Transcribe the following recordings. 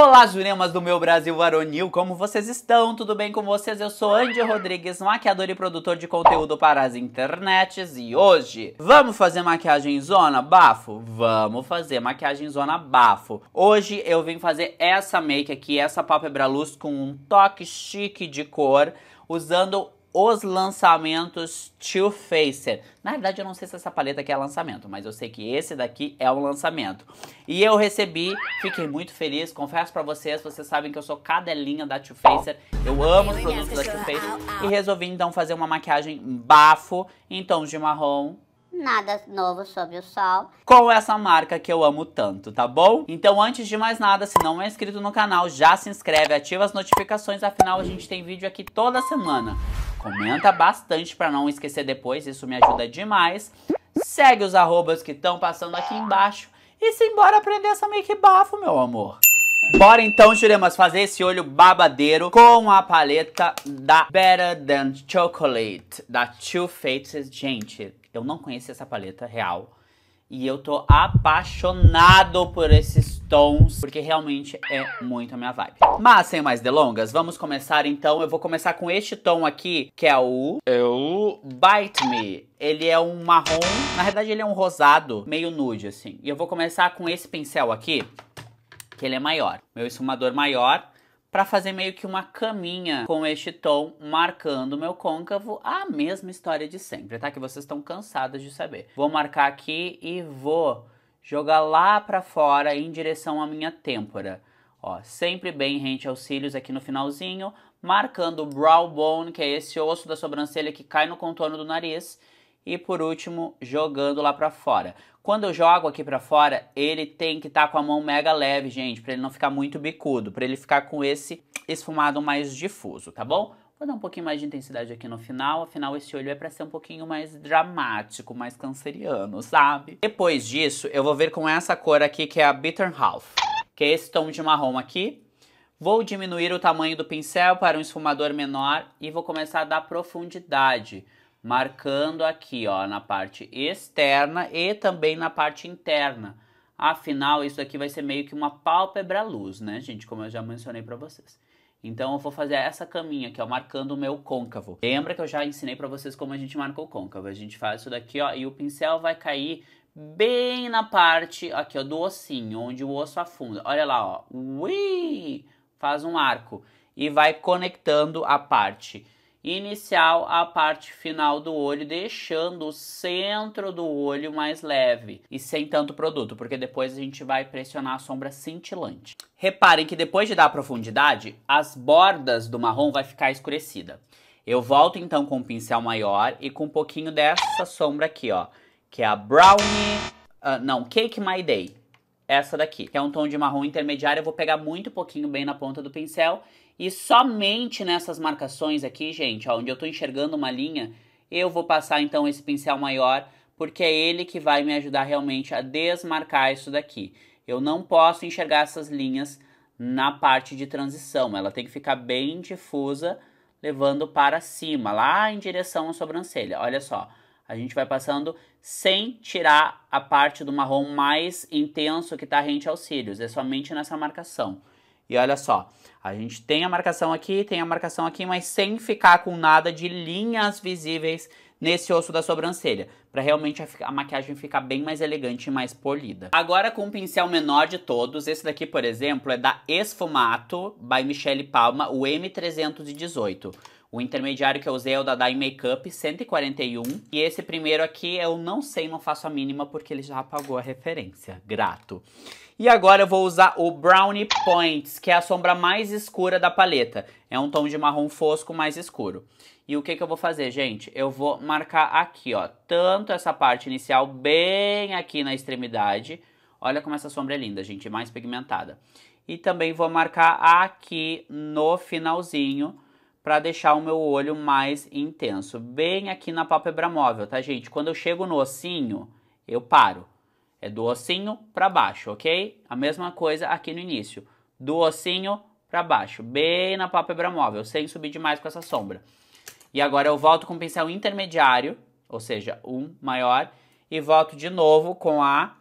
Olá, Juremas do meu Brasil varonil, como vocês estão? Tudo bem com vocês? Eu sou Andy Rodrigues, maquiador e produtor de conteúdo para as internets e hoje vamos fazer maquiagem zona bafo? Vamos fazer maquiagem zona bafo. Hoje eu vim fazer essa make aqui, essa pálpebra luz com um toque chique de cor, usando os lançamentos Two Faced. Na verdade, eu não sei se essa paleta aqui é lançamento, mas eu sei que esse daqui é um lançamento. E eu recebi, fiquei muito feliz, confesso para vocês, vocês sabem que eu sou cadelinha da Two Faced, eu amo os produtos da Too Faced e resolvi então fazer uma maquiagem bafo em então, tons de marrom nada novo sobre o sol. Com essa marca que eu amo tanto, tá bom? Então, antes de mais nada, se não é inscrito no canal, já se inscreve, ativa as notificações, afinal a gente tem vídeo aqui toda semana. Comenta bastante para não esquecer depois, isso me ajuda demais. Segue os arrobas que estão passando aqui embaixo e simbora aprender essa make bafo, meu amor. Bora então, Juremas, fazer esse olho babadeiro com a paleta da Better Than Chocolate, da Too Faced. Gente, eu não conheço essa paleta real. E eu tô apaixonado por esses tons, porque realmente é muito a minha vibe. Mas, sem mais delongas, vamos começar então. Eu vou começar com este tom aqui, que é o... É o... Bite Me. Ele é um marrom, na verdade ele é um rosado, meio nude, assim. E eu vou começar com esse pincel aqui, que ele é maior. Meu esfumador maior para fazer meio que uma caminha com este tom, marcando meu côncavo, a mesma história de sempre, tá? Que vocês estão cansadas de saber. Vou marcar aqui e vou jogar lá para fora em direção à minha têmpora. Ó, sempre bem rente aos cílios aqui no finalzinho, marcando o brow bone, que é esse osso da sobrancelha que cai no contorno do nariz, e por último, jogando lá para fora. Quando eu jogo aqui pra fora, ele tem que estar tá com a mão mega leve, gente, pra ele não ficar muito bicudo, pra ele ficar com esse esfumado mais difuso, tá bom? Vou dar um pouquinho mais de intensidade aqui no final, afinal esse olho é pra ser um pouquinho mais dramático, mais canceriano, sabe? Depois disso, eu vou vir com essa cor aqui, que é a Bitter Half, que é esse tom de marrom aqui. Vou diminuir o tamanho do pincel para um esfumador menor e vou começar a dar profundidade marcando aqui, ó, na parte externa e também na parte interna. Afinal, isso aqui vai ser meio que uma pálpebra luz, né, gente? Como eu já mencionei para vocês. Então, eu vou fazer essa caminha aqui, ó, marcando o meu côncavo. Lembra que eu já ensinei para vocês como a gente marca o côncavo. A gente faz isso daqui, ó, e o pincel vai cair bem na parte aqui, ó, do ossinho, onde o osso afunda. Olha lá, ó. Ui! Faz um arco e vai conectando a parte inicial à parte final do olho, deixando o centro do olho mais leve e sem tanto produto, porque depois a gente vai pressionar a sombra cintilante. Reparem que depois de dar a profundidade, as bordas do marrom vai ficar escurecida. Eu volto então com o um pincel maior e com um pouquinho dessa sombra aqui, ó, que é a Brownie, uh, não, Cake My Day. Essa daqui, que é um tom de marrom intermediário, eu vou pegar muito pouquinho bem na ponta do pincel e somente nessas marcações aqui, gente, ó, onde eu estou enxergando uma linha, eu vou passar então esse pincel maior, porque é ele que vai me ajudar realmente a desmarcar isso daqui. Eu não posso enxergar essas linhas na parte de transição, ela tem que ficar bem difusa, levando para cima, lá em direção à sobrancelha. Olha só, a gente vai passando sem tirar a parte do marrom mais intenso que está rente aos cílios, é somente nessa marcação. E olha só, a gente tem a marcação aqui, tem a marcação aqui, mas sem ficar com nada de linhas visíveis nesse osso da sobrancelha, para realmente a, a, maquiagem ficar bem mais elegante e mais polida. Agora com um pincel menor de todos, esse daqui, por exemplo, é da Esfumato by Michelle Palma, o M318. O intermediário que eu usei é o da Dye Makeup 141. E esse primeiro aqui eu não sei, não faço a mínima, porque ele já apagou a referência. Grato. E agora eu vou usar o Brownie Points, que é a sombra mais escura da paleta. É um tom de marrom fosco mais escuro. E o que, que eu vou fazer, gente? Eu vou marcar aqui, ó, tanto essa parte inicial bem aqui na extremidade. Olha como essa sombra é linda, gente, mais pigmentada. E também vou marcar aqui no finalzinho, para deixar o meu olho mais intenso. Bem aqui na pálpebra móvel, tá, gente? Quando eu chego no ossinho, eu paro. É do ossinho para baixo, ok? A mesma coisa aqui no início. Do ossinho para baixo, bem na pálpebra móvel, sem subir demais com essa sombra. E agora eu volto com o pincel intermediário, ou seja, um maior, e volto de novo com a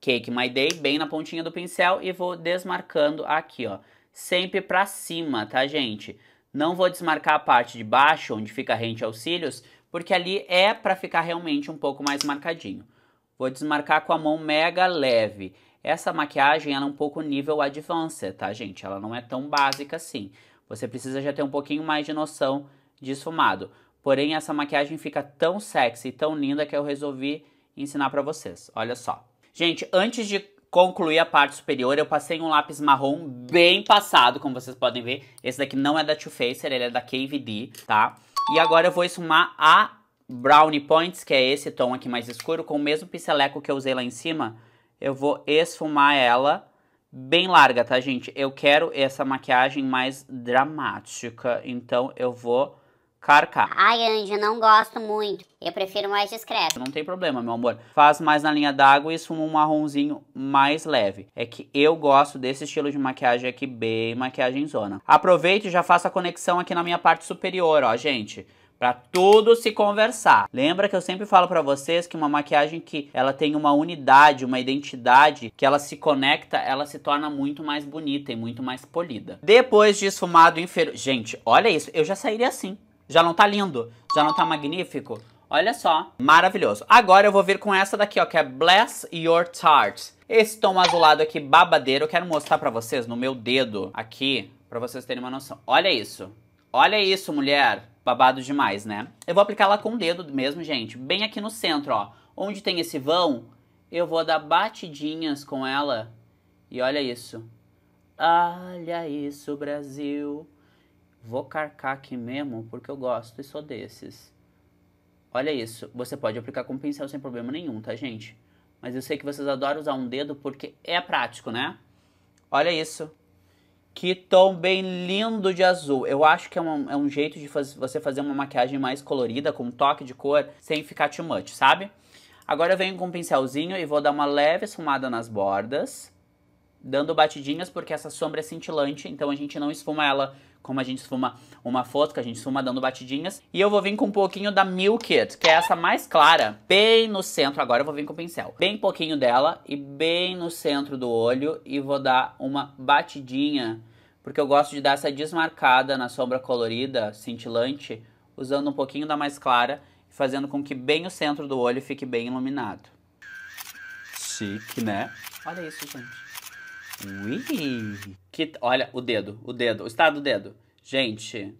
Cake My Day, bem na pontinha do pincel, e vou desmarcando aqui, ó. Sempre para cima, tá, gente? Não vou desmarcar a parte de baixo, onde fica rente aos cílios, porque ali é para ficar realmente um pouco mais marcadinho. Vou desmarcar com a mão mega leve. Essa maquiagem ela é um pouco nível advanced, tá, gente? Ela não é tão básica assim. Você precisa já ter um pouquinho mais de noção de esfumado. Porém, essa maquiagem fica tão sexy, tão linda que eu resolvi ensinar para vocês. Olha só. Gente, antes de concluí a parte superior, eu passei um lápis marrom bem passado, como vocês podem ver. Esse daqui não é da Too Faced, ele é da KVD, tá? E agora eu vou esfumar a Brownie Points, que é esse tom aqui mais escuro, com o mesmo pinceleco que eu usei lá em cima. Eu vou esfumar ela bem larga, tá, gente? Eu quero essa maquiagem mais dramática, então eu vou Carca. Ai, Anja, não gosto muito. Eu prefiro mais discreto. Não tem problema, meu amor. Faz mais na linha d'água e esfuma um marronzinho mais leve. É que eu gosto desse estilo de maquiagem aqui, bem maquiagem zona. Aproveite e já faça a conexão aqui na minha parte superior, ó, gente para tudo se conversar. Lembra que eu sempre falo para vocês que uma maquiagem que ela tem uma unidade, uma identidade, que ela se conecta, ela se torna muito mais bonita e muito mais polida. Depois de esfumado inferior, gente, olha isso, eu já sairia assim. Já não tá lindo? Já não tá magnífico? Olha só, maravilhoso. Agora eu vou vir com essa daqui, ó, que é Bless Your Tart. Esse tom azulado aqui, babadeiro, eu quero mostrar pra vocês no meu dedo aqui, pra vocês terem uma noção. Olha isso. Olha isso, mulher. Babado demais, né? Eu vou aplicar lá com o dedo mesmo, gente. Bem aqui no centro, ó. Onde tem esse vão, eu vou dar batidinhas com ela. E olha isso. Olha isso, Brasil vou carcar aqui mesmo porque eu gosto e sou desses. Olha isso, você pode aplicar com pincel sem problema nenhum, tá, gente? Mas eu sei que vocês adoram usar um dedo porque é prático, né? Olha isso. Que tom bem lindo de azul. Eu acho que é um, é um jeito de faz, você fazer uma maquiagem mais colorida, com um toque de cor, sem ficar too much, sabe? Agora eu venho com um pincelzinho e vou dar uma leve esfumada nas bordas. Dando batidinhas, porque essa sombra é cintilante, então a gente não esfuma ela como a gente esfuma uma foto, que a gente esfuma dando batidinhas. E eu vou vir com um pouquinho da Milk It, que é essa mais clara, bem no centro. Agora eu vou vir com o pincel. Bem pouquinho dela e bem no centro do olho. E vou dar uma batidinha, porque eu gosto de dar essa desmarcada na sombra colorida, cintilante, usando um pouquinho da mais clara, fazendo com que bem o centro do olho fique bem iluminado. Chique, né? Olha isso, gente. Ui! Que, olha, o dedo, o dedo, o estado do dedo. Gente,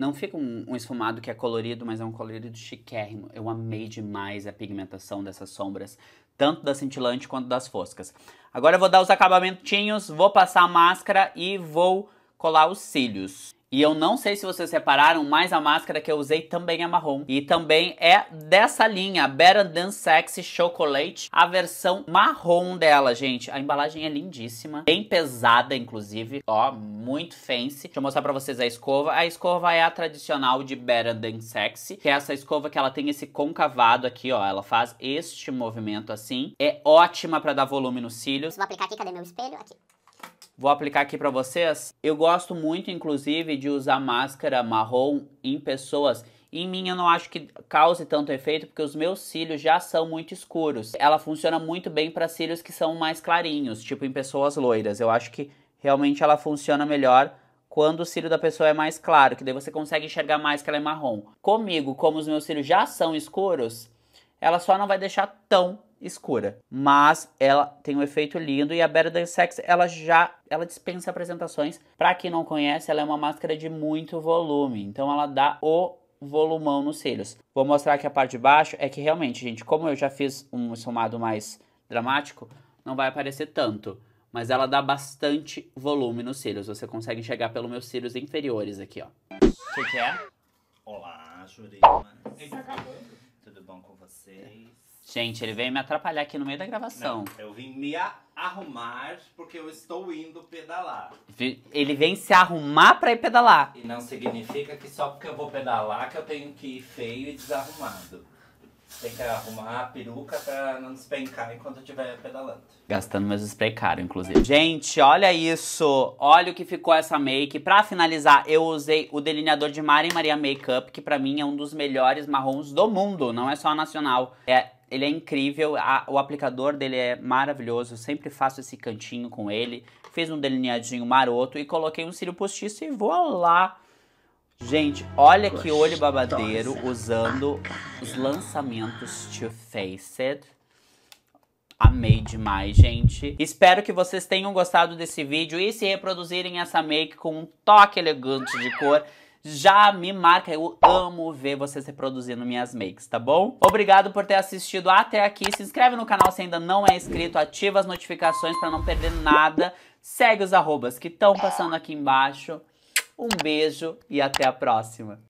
não fica um, um, esfumado que é colorido, mas é um colorido chiquérrimo. Eu amei demais a pigmentação dessas sombras, tanto da cintilante quanto das foscas. Agora eu vou dar os acabamentinhos, vou passar a máscara e vou colar os cílios. E eu não sei se vocês repararam, mas a máscara que eu usei também é marrom. E também é dessa linha, Better Than Sexy Chocolate, a versão marrom dela, gente. A embalagem é lindíssima, bem pesada, inclusive. Ó, muito fancy. Deixa eu mostrar pra vocês a escova. A escova é a tradicional de Better Than Sexy, que é essa escova que ela tem esse concavado aqui, ó. Ela faz este movimento assim. É ótima pra dar volume nos cílios. Vou aplicar aqui, cadê meu espelho? Aqui. Vou aplicar aqui para vocês. Eu gosto muito, inclusive, de usar máscara marrom em pessoas. Em mim eu não acho que cause tanto efeito, porque os meus cílios já são muito escuros. Ela funciona muito bem para cílios que são mais clarinhos, tipo em pessoas loiras. Eu acho que realmente ela funciona melhor quando o cílio da pessoa é mais claro, que daí você consegue enxergar mais que ela é marrom. Comigo, como os meus cílios já são escuros, ela só não vai deixar tão escura, mas ela tem um efeito lindo e a Better Than Sex ela já ela dispensa apresentações. Para quem não conhece, ela é uma máscara de muito volume, então ela dá o volumão nos cílios. Vou mostrar aqui a parte de baixo, é que realmente, gente, como eu já fiz um somado mais dramático, não vai aparecer tanto, mas ela dá bastante volume nos cílios. Você consegue enxergar pelos meus cílios inferiores aqui, ó. O que, que é? Olá, Jurema. Tudo bom com vocês? Gente, ele veio me atrapalhar aqui no meio da gravação. Não, eu vim me arrumar porque eu estou indo pedalar. Ele vem se arrumar para ir pedalar. E não significa que só porque eu vou pedalar que eu tenho que ir feio e desarrumado. Tem que arrumar a peruca pra não despencar enquanto eu estiver pedalando. Gastando meus spray caro, inclusive. Gente, olha isso. Olha o que ficou essa make. Pra finalizar, eu usei o delineador de Mari Maria Makeup, que pra mim é um dos melhores marrons do mundo. Não é só nacional. É ele é incrível, a, o aplicador dele é maravilhoso, eu sempre faço esse cantinho com ele, fiz um delineadinho maroto e coloquei um cílio postiço e vou lá. Gente, olha Gostosa. que olho babadeiro usando os lançamentos Too Faced. Amei demais, gente. Espero que vocês tenham gostado desse vídeo e se reproduzirem essa make com um toque elegante de cor já me marca. Eu amo ver vocês reproduzindo minhas makes, tá bom? Obrigado por ter assistido até aqui. Se inscreve no canal se ainda não é inscrito. Ativa as notificações para não perder nada. Segue os arrobas que estão passando aqui embaixo. Um beijo e até a próxima.